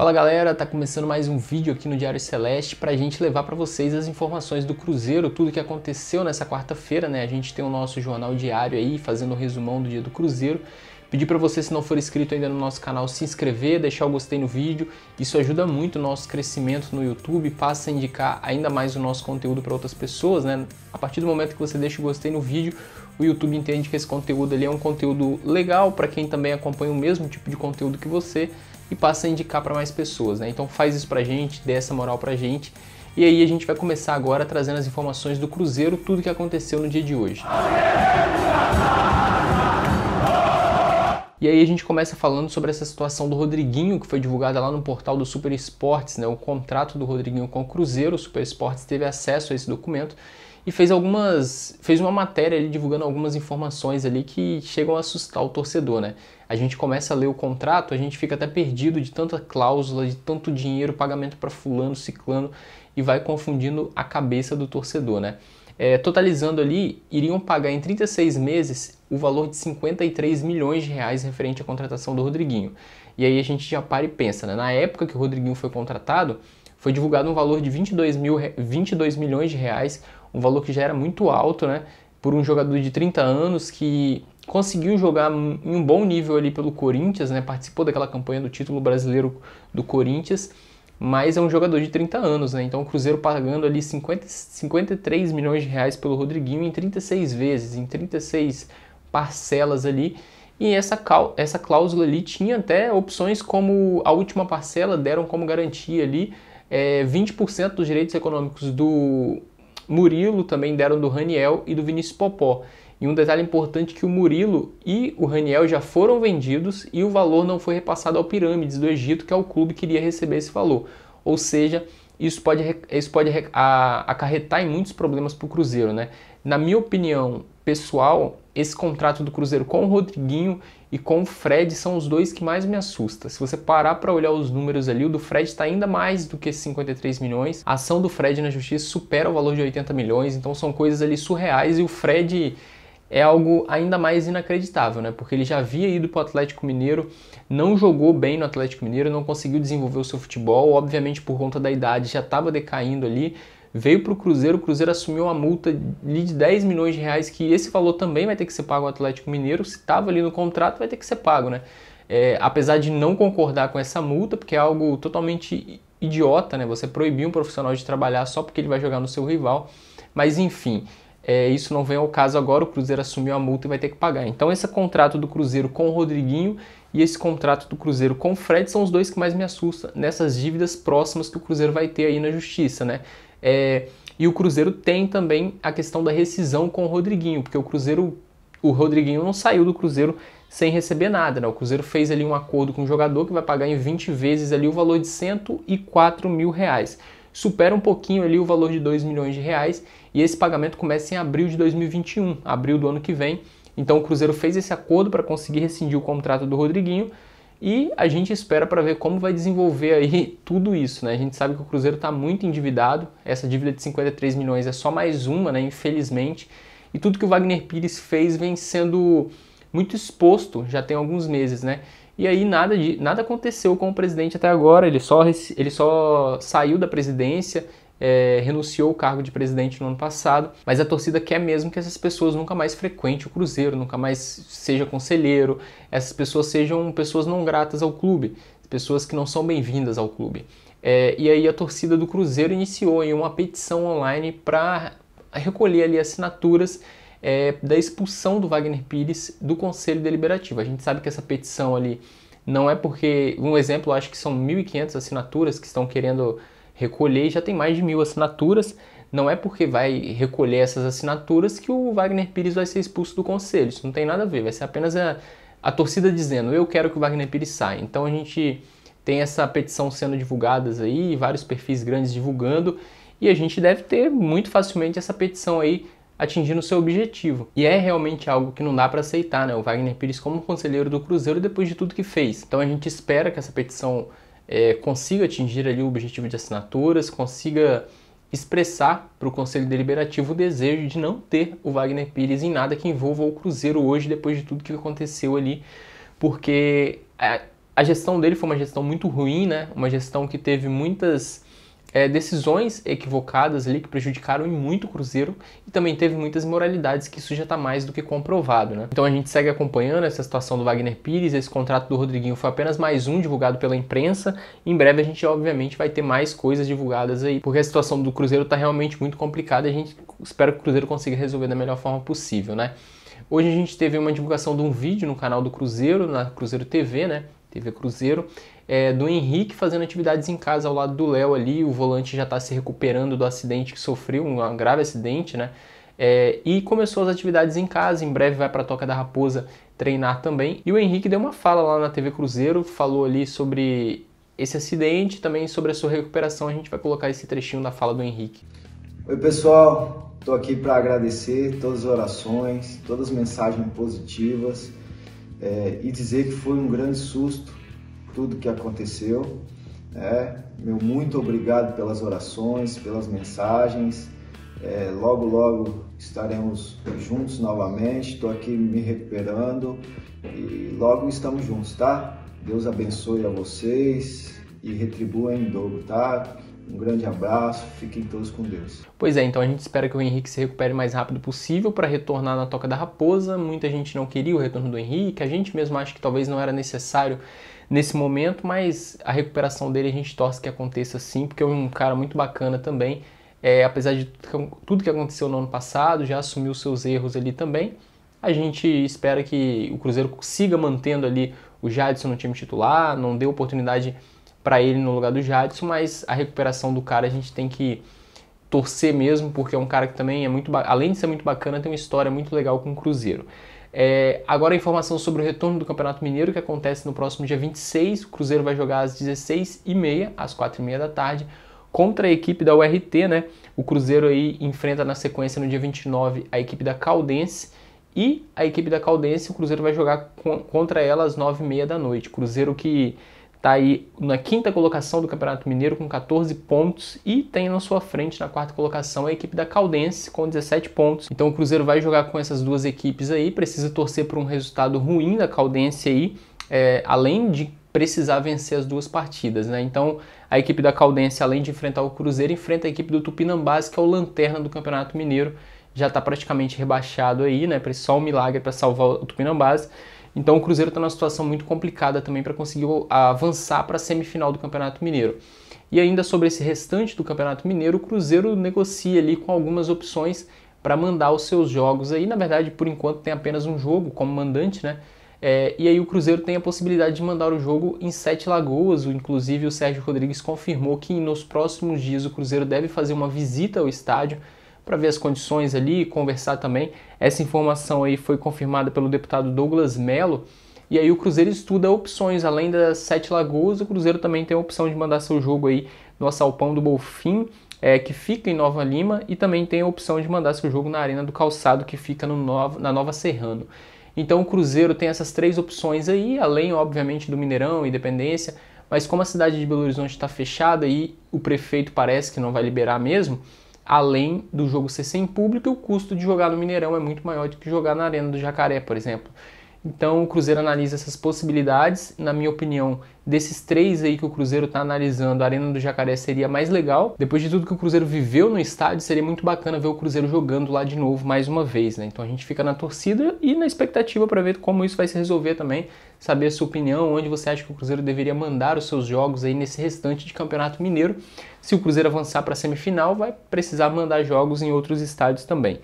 Fala galera, tá começando mais um vídeo aqui no Diário Celeste para a gente levar para vocês as informações do Cruzeiro, tudo que aconteceu nessa quarta-feira, né? A gente tem o nosso jornal diário aí fazendo o resumão do dia do Cruzeiro. Pedir para você, se não for inscrito ainda no nosso canal, se inscrever, deixar o gostei no vídeo. Isso ajuda muito o nosso crescimento no YouTube, passa a indicar ainda mais o nosso conteúdo para outras pessoas, né? A partir do momento que você deixa o gostei no vídeo, o YouTube entende que esse conteúdo ali é um conteúdo legal para quem também acompanha o mesmo tipo de conteúdo que você e passa a indicar para mais pessoas, né? Então faz isso pra gente, dê essa moral pra gente. E aí a gente vai começar agora trazendo as informações do Cruzeiro, tudo que aconteceu no dia de hoje. E aí a gente começa falando sobre essa situação do Rodriguinho, que foi divulgada lá no portal do Super Esportes, né? O contrato do Rodriguinho com o Cruzeiro, o Super Esportes teve acesso a esse documento e fez algumas. fez uma matéria ali divulgando algumas informações ali que chegam a assustar o torcedor, né? A gente começa a ler o contrato, a gente fica até perdido de tanta cláusula, de tanto dinheiro, pagamento para fulano, ciclano, e vai confundindo a cabeça do torcedor, né? É, totalizando ali, iriam pagar em 36 meses o valor de 53 milhões de reais referente à contratação do Rodriguinho. E aí a gente já para e pensa, né? Na época que o Rodriguinho foi contratado, foi divulgado um valor de 22, mil, 22 milhões de reais, um valor que já era muito alto, né? Por um jogador de 30 anos que conseguiu jogar em um bom nível ali pelo Corinthians, né? Participou daquela campanha do título brasileiro do Corinthians, mas é um jogador de 30 anos, né? Então o Cruzeiro pagando ali 50, 53 milhões de reais pelo Rodriguinho em 36 vezes, em 36 parcelas ali. E essa, essa cláusula ali tinha até opções como a última parcela deram como garantia ali é, eh, 20% dos direitos econômicos do, Murilo também deram do Raniel e do Vinícius Popó. E um detalhe importante que o Murilo e o Raniel já foram vendidos e o valor não foi repassado ao Pirâmides do Egito, que é o clube que iria receber esse valor. Ou seja, isso pode, isso pode acarretar em muitos problemas para o Cruzeiro, né? Na minha opinião pessoal, esse contrato do Cruzeiro com o Rodriguinho e com o Fred são os dois que mais me assusta. Se você parar para olhar os números ali, o do Fred está ainda mais do que 53 milhões. A ação do Fred na justiça supera o valor de 80 milhões, então são coisas ali surreais e o Fred é algo ainda mais inacreditável, né? Porque ele já havia ido para o Atlético Mineiro, não jogou bem no Atlético Mineiro, não conseguiu desenvolver o seu futebol, obviamente por conta da idade já estava decaindo ali veio para o Cruzeiro, o Cruzeiro assumiu uma multa de 10 milhões de reais, que esse valor também vai ter que ser pago ao Atlético Mineiro, se estava ali no contrato vai ter que ser pago, né? É, apesar de não concordar com essa multa, porque é algo totalmente idiota, né? Você proibir um profissional de trabalhar só porque ele vai jogar no seu rival, mas enfim... É, isso não vem ao caso agora, o Cruzeiro assumiu a multa e vai ter que pagar. Então, esse contrato do Cruzeiro com o Rodriguinho e esse contrato do Cruzeiro com o Fred são os dois que mais me assustam nessas dívidas próximas que o Cruzeiro vai ter aí na justiça, né? É, e o Cruzeiro tem também a questão da rescisão com o Rodriguinho, porque o Cruzeiro, o Rodriguinho não saiu do Cruzeiro sem receber nada, né? O Cruzeiro fez ali um acordo com o jogador que vai pagar em 20 vezes ali o valor de 104 mil reais. Supera um pouquinho ali o valor de 2 milhões de reais e esse pagamento começa em abril de 2021, abril do ano que vem. Então o Cruzeiro fez esse acordo para conseguir rescindir o contrato do Rodriguinho e a gente espera para ver como vai desenvolver aí tudo isso, né? A gente sabe que o Cruzeiro está muito endividado, essa dívida de 53 milhões é só mais uma, né? Infelizmente. E tudo que o Wagner Pires fez vem sendo muito exposto já tem alguns meses, né? E aí nada, de, nada aconteceu com o presidente até agora, ele só, ele só saiu da presidência, é, renunciou o cargo de presidente no ano passado, mas a torcida quer mesmo que essas pessoas nunca mais frequentem o Cruzeiro, nunca mais seja conselheiro, essas pessoas sejam pessoas não gratas ao clube, pessoas que não são bem-vindas ao clube. É, e aí a torcida do Cruzeiro iniciou em uma petição online para recolher ali assinaturas é, da expulsão do Wagner Pires do Conselho Deliberativo. A gente sabe que essa petição ali não é porque, um exemplo, acho que são 1.500 assinaturas que estão querendo recolher, já tem mais de mil assinaturas. Não é porque vai recolher essas assinaturas que o Wagner Pires vai ser expulso do conselho. Isso não tem nada a ver, vai ser apenas a, a torcida dizendo: eu quero que o Wagner Pires saia. Então a gente tem essa petição sendo divulgadas aí, vários perfis grandes divulgando, e a gente deve ter muito facilmente essa petição aí atingindo seu objetivo. E é realmente algo que não dá para aceitar, né? O Wagner Pires como conselheiro do Cruzeiro depois de tudo que fez. Então a gente espera que essa petição é, consiga atingir ali o objetivo de assinaturas, consiga expressar para o Conselho Deliberativo o desejo de não ter o Wagner Pires em nada que envolva o Cruzeiro hoje, depois de tudo que aconteceu ali, porque a, a gestão dele foi uma gestão muito ruim, né? Uma gestão que teve muitas é, decisões equivocadas ali que prejudicaram muito o Cruzeiro e também teve muitas imoralidades que isso já está mais do que comprovado, né? Então a gente segue acompanhando essa situação do Wagner Pires, esse contrato do Rodriguinho foi apenas mais um divulgado pela imprensa. Em breve a gente obviamente vai ter mais coisas divulgadas aí, porque a situação do Cruzeiro está realmente muito complicada e a gente espera que o Cruzeiro consiga resolver da melhor forma possível, né? Hoje a gente teve uma divulgação de um vídeo no canal do Cruzeiro, na Cruzeiro TV, né? TV Cruzeiro, é, do Henrique fazendo atividades em casa ao lado do Léo ali, o volante já está se recuperando do acidente que sofreu, um grave acidente, né? É, e começou as atividades em casa, em breve vai para a Toca da Raposa treinar também. E o Henrique deu uma fala lá na TV Cruzeiro, falou ali sobre esse acidente, também sobre a sua recuperação. A gente vai colocar esse trechinho da fala do Henrique. Oi, pessoal, estou aqui para agradecer todas as orações, todas as mensagens positivas é, e dizer que foi um grande susto tudo que aconteceu. Né? meu muito obrigado pelas orações, pelas mensagens. É, logo, logo estaremos juntos novamente. Estou aqui me recuperando e logo estamos juntos, tá? Deus abençoe a vocês e retribua em dobro, tá? Um grande abraço, fiquem todos com Deus. Pois é, então a gente espera que o Henrique se recupere o mais rápido possível para retornar na Toca da Raposa. Muita gente não queria o retorno do Henrique, a gente mesmo acha que talvez não era necessário nesse momento, mas a recuperação dele a gente torce que aconteça sim, porque é um cara muito bacana também. É, apesar de tudo que aconteceu no ano passado, já assumiu seus erros ali também. A gente espera que o Cruzeiro siga mantendo ali o Jadson no time titular, não deu oportunidade para ele no lugar do Jadson, mas a recuperação do cara a gente tem que torcer mesmo, porque é um cara que também é muito, além de ser muito bacana, tem uma história muito legal com o Cruzeiro. É, agora a informação sobre o retorno do Campeonato Mineiro, que acontece no próximo dia 26. O Cruzeiro vai jogar às 16h30, às 4h30 da tarde, contra a equipe da URT, né? O Cruzeiro aí enfrenta na sequência no dia 29 a equipe da Caldense. E a equipe da Caldense, o Cruzeiro vai jogar contra ela às 9h30 da noite. Cruzeiro que está aí na quinta colocação do Campeonato Mineiro com 14 pontos e tem na sua frente, na quarta colocação, a equipe da Caldense com 17 pontos. Então o Cruzeiro vai jogar com essas duas equipes aí, precisa torcer por um resultado ruim da Caldense aí, é, além de precisar vencer as duas partidas, né? Então a equipe da Caldense, além de enfrentar o Cruzeiro, enfrenta a equipe do Tupinambás, que é o lanterna do Campeonato Mineiro, já está praticamente rebaixado aí, né? Precisa só um milagre para salvar o Tupinambás. Então o Cruzeiro está numa situação muito complicada também para conseguir avançar para a semifinal do Campeonato Mineiro. E ainda sobre esse restante do Campeonato Mineiro, o Cruzeiro negocia ali com algumas opções para mandar os seus jogos. Aí, na verdade, por enquanto tem apenas um jogo como mandante, né? É, e aí o Cruzeiro tem a possibilidade de mandar o jogo em Sete Lagoas. Inclusive o Sérgio Rodrigues confirmou que nos próximos dias o Cruzeiro deve fazer uma visita ao estádio para ver as condições ali e conversar também. Essa informação aí foi confirmada pelo deputado Douglas Mello E aí o Cruzeiro estuda opções, além das Sete Lagoas, o Cruzeiro também tem a opção de mandar seu jogo aí no Assalpão do Bolfim, é, que fica em Nova Lima, e também tem a opção de mandar seu jogo na Arena do Calçado, que fica no Nova, na Nova Serrano. Então o Cruzeiro tem essas três opções aí, além, obviamente, do Mineirão, Independência, mas como a cidade de Belo Horizonte está fechada e o prefeito parece que não vai liberar mesmo, além do jogo ser sem público, o custo de jogar no Mineirão é muito maior do que jogar na Arena do Jacaré, por exemplo. Então o Cruzeiro analisa essas possibilidades. Na minha opinião, desses três aí que o Cruzeiro está analisando, a Arena do Jacaré seria mais legal. Depois de tudo que o Cruzeiro viveu no estádio, seria muito bacana ver o Cruzeiro jogando lá de novo mais uma vez, né? Então a gente fica na torcida e na expectativa para ver como isso vai se resolver também. Saber a sua opinião, onde você acha que o Cruzeiro deveria mandar os seus jogos aí nesse restante de Campeonato Mineiro. Se o Cruzeiro avançar para a semifinal, vai precisar mandar jogos em outros estádios também.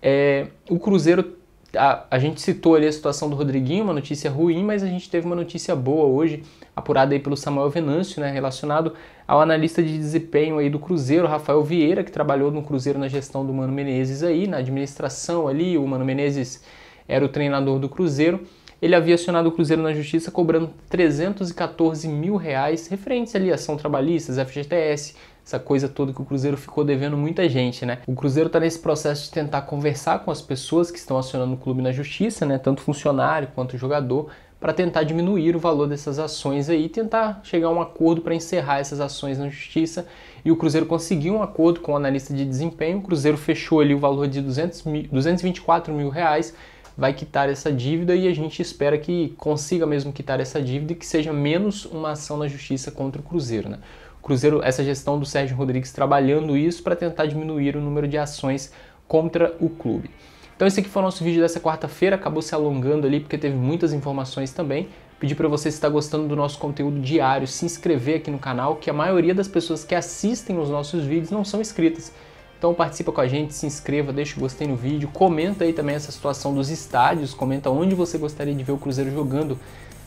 É, o Cruzeiro a, a, gente citou ali a situação do Rodriguinho, uma notícia ruim, mas a gente teve uma notícia boa hoje, apurada aí pelo Samuel Venâncio, né, relacionado ao analista de desempenho aí do Cruzeiro, Rafael Vieira, que trabalhou no Cruzeiro na gestão do Mano Menezes aí, na administração ali, o Mano Menezes era o treinador do Cruzeiro. Ele havia acionado o Cruzeiro na Justiça cobrando 314 mil reais referentes ali a ação trabalhistas, FGTS, essa coisa toda que o Cruzeiro ficou devendo muita gente, né? O Cruzeiro está nesse processo de tentar conversar com as pessoas que estão acionando o clube na justiça, né? Tanto funcionário quanto jogador, para tentar diminuir o valor dessas ações aí, tentar chegar a um acordo para encerrar essas ações na justiça. E o Cruzeiro conseguiu um acordo com o analista de desempenho. O Cruzeiro fechou ali o valor de 200 mil, 224 mil reais vai quitar essa dívida e a gente espera que consiga mesmo quitar essa dívida e que seja menos uma ação na justiça contra o Cruzeiro. Né? Cruzeiro, essa gestão do Sérgio Rodrigues trabalhando isso para tentar diminuir o número de ações contra o clube. Então esse aqui foi o nosso vídeo dessa quarta-feira, acabou se alongando ali porque teve muitas informações também. Pedi para você se está gostando do nosso conteúdo diário, se inscrever aqui no canal, que a maioria das pessoas que assistem os nossos vídeos não são inscritas. Então participa com a gente, se inscreva, deixa o gostei no vídeo, comenta aí também essa situação dos estádios, comenta onde você gostaria de ver o Cruzeiro jogando.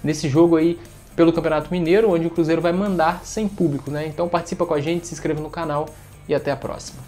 Nesse jogo aí, pelo Campeonato Mineiro, onde o Cruzeiro vai mandar sem público, né? Então participa com a gente, se inscreva no canal e até a próxima.